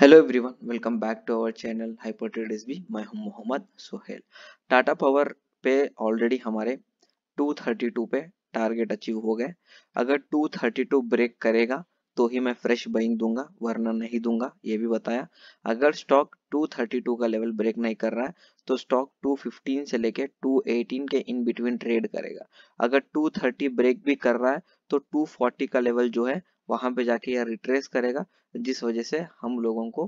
hello everyone welcome back to our channel Hyper Traders मैं हूं Mohammad Sohail Tata Power पे already हमारे 232 पे टारगेट अचीव हो गए अगर 232 ब्रेक करेगा तो ही मैं फ्रेश बाइंग दूंगा वरना नहीं दूंगा ये भी बताया अगर स्टॉक 232 का लेवल ब्रेक नहीं कर रहा है तो स्टॉक 215 से लेके 218 के इन बिटवीन ट्रेड करेगा अगर 230 ब्रेक भी कर रहा है तो 240 का लेवल जो है वहां पे जाके यह रिट्रेस करेगा जिस वजह से हम लोगों को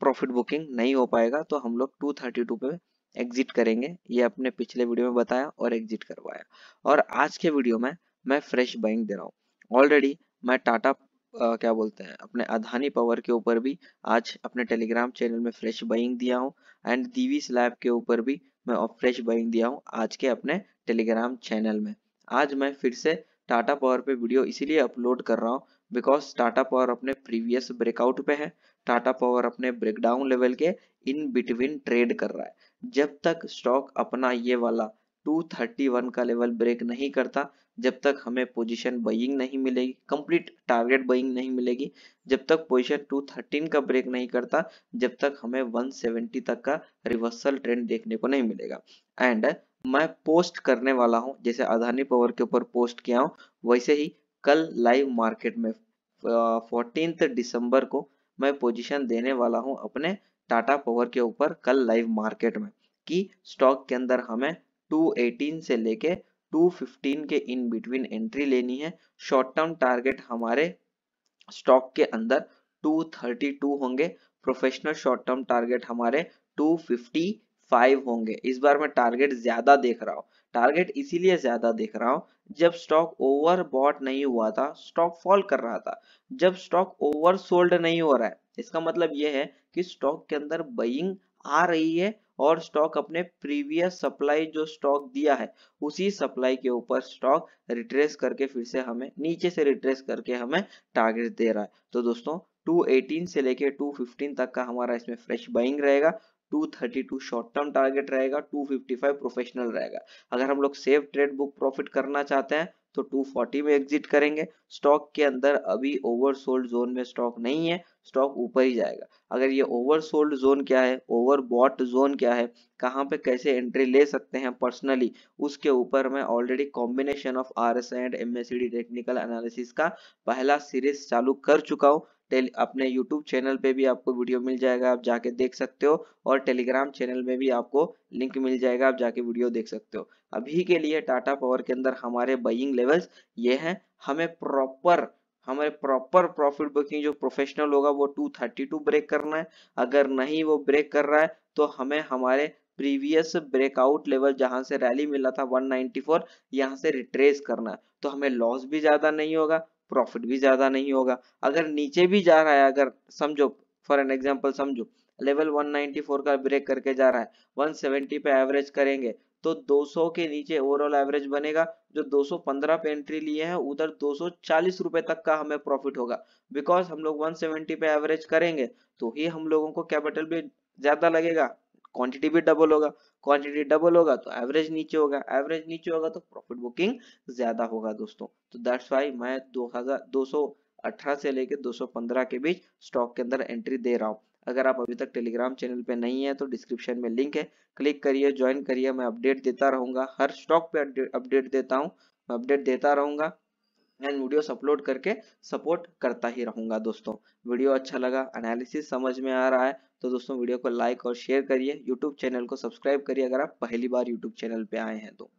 प्रॉफिट बुकिंग नहीं हो पाएगा तो हम लोग 232 पे एग्जिट करेंगे ये अपने पिछले वीडियो में बताया और एग्जिट करवाया और आज के वीडियो में मैं फ्रेश बाइंग दे रहा हूँ ऑलरेडी मैं टाटा Uh, क्या बोलते हैं अपने अधानी पावर के ऊपर भी आज अपने टेलीग्राम चैनल में फ्रेश बाइंग दिया हूँ एंड दीवी स्लैब के ऊपर भी मैं फ्रेश बाइंग दिया हूँ आज के अपने टेलीग्राम चैनल में आज मैं फिर से टाटा पावर पे वीडियो इसीलिए अपलोड कर रहा हूँ बिकॉज टाटा पावर अपने प्रीवियस ब्रेकआउट पे है टाटा पावर अपने ब्रेकडाउन लेवल के इन बिटवीन ट्रेड कर रहा है जब तक स्टॉक अपना ये वाला 231 का लेवल ब्रेक नहीं करता जब तक हमें पोजीशन बइंग नहीं मिलेगी कंप्लीट टारगेट बइंग नहीं मिलेगी जब तक पोजीशन 213 का ब्रेक नहीं करता जब तक हमें 170 तक का रिवर्सल ट्रेंड देखने को नहीं मिलेगा एंड मैं पोस्ट करने वाला हूं जैसे अदानी पावर के ऊपर पोस्ट किया हूं वैसे ही कल लाइव मार्केट में फोर्टीन दिसंबर को मैं पोजीशन देने वाला हूं अपने टाटा पावर के ऊपर कल लाइव मार्केट में कि स्टॉक के अंदर हमें 218 से लेके 215 के इन बिटवीन एंट्री लेनी है शॉर्ट टर्म टारगेट हमारे स्टॉक के अंदर टू होंगे प्रोफेशनल शॉर्ट टर्म टारगेट हमारे टू फाइव होंगे इस बार मैं टारगेट ज्यादा देख रहा हूँ टारगेट इसीलिए ज्यादा देख रहा हूँ जब स्टॉक ओवर बॉट नहीं हुआ था स्टॉक फॉल कर रहा था जब स्टॉक ओवर सोल्ड नहीं हो रहा है इसका मतलब यह है कि स्टॉक के अंदर बइंग आ रही है और स्टॉक अपने प्रीवियस सप्लाई जो स्टॉक दिया है उसी सप्लाई के ऊपर स्टॉक रिट्रेस करके फिर से हमें नीचे से रिट्रेस करके हमें टारगेट दे रहा है तो दोस्तों 218 से लेके 215 तक का हमारा इसमें फ्रेश बाइंग रहेगा 232 शॉर्ट टर्म टारगेट रहेगा 255 प्रोफेशनल रहेगा अगर हम लोग सेफ ट्रेड बुक प्रॉफिट करना चाहते हैं तो 240 में एग्जिट करेंगे स्टॉक के अंदर अभी ओवरसोल्ड जोन में स्टॉक नहीं है स्टॉक ऊपर ही जाएगा अगर ये ओवरसोल्ड जोन क्या है ओवरबॉट जोन क्या है कहाँ पे कैसे एंट्री ले सकते हैं पर्सनली उसके ऊपर मैं already combination of R S and M technical analysis का पहला सीरीज चालू कर चुका हूँ अपने यूट्यूब चैनल पे भी आपको वीडियो मिल जाएगा आप जाके देख सकते हो और टेलीग्राम चैनल में भी आपको लिंक मिल जाएगा आप जाके वीडियो देख सकते हो अभी के लिए टाटा पावर के अंदर हमारे बइंग लेवल्स ये हैं हमें प्रॉपर हमारे प्रॉपर प्रॉफिट बुकिंग जो प्रोफेशनल होगा वो 232 ब्रेक करना है अगर नहीं वो ब्रेक कर रहा है तो हमें हमारे प्रीवियस ब्रेकआउट लेवल जहां से रैली मिला था 194 यहां से रिट्रेस करना है तो हमें लॉस भी ज्यादा नहीं होगा प्रॉफिट भी ज़्यादा नहीं होगा अगर नीचे भी जा रहा है अगर समझो फॉर एन एग्जाम्पल समझो लेवल 194 का ब्रेक करके जा रहा है 170 पे एवरेज करेंगे तो 200 के नीचे ओवरऑल एवरेज बनेगा जो 215 पे एंट्री लिए हैं उधर दो रुपए तक का हमें प्रॉफिट होगा बिकॉज हम लोग 170 पे एवरेज करेंगे तो ही हम लोगों को कैपिटल भी ज्यादा लगेगा क्वांटिटी भी डबल होगा क्वांटिटी डबल होगा तो एवरेज नीचे होगा एवरेज नीचे होगा तो प्रॉफिट बुकिंग ज्यादा होगा दोस्तों तो दैट्स वाई मैं दो हजार से लेकर 215 के बीच स्टॉक के अंदर एंट्री दे रहा हूँ अगर आप अभी तक टेलीग्राम चैनल पे नहीं तो है तो डिस्क्रिप्शन में लिंक है क्लिक करिए ज्वाइन करिए मैं अपडेट देता रहूंगा हर स्टॉक पे अपडेट देता हूँ अपडेट देता रहूंगा एंड वीडियोस अपलोड करके सपोर्ट करता ही रहूंगा दोस्तों वीडियो अच्छा लगा एनालिसिस समझ में आ रहा है तो दोस्तों वीडियो को लाइक और शेयर करिए यूट्यूब चैनल को सब्सक्राइब करिए अगर आप पहली बार यूट्यूब चैनल पे आए हैं तो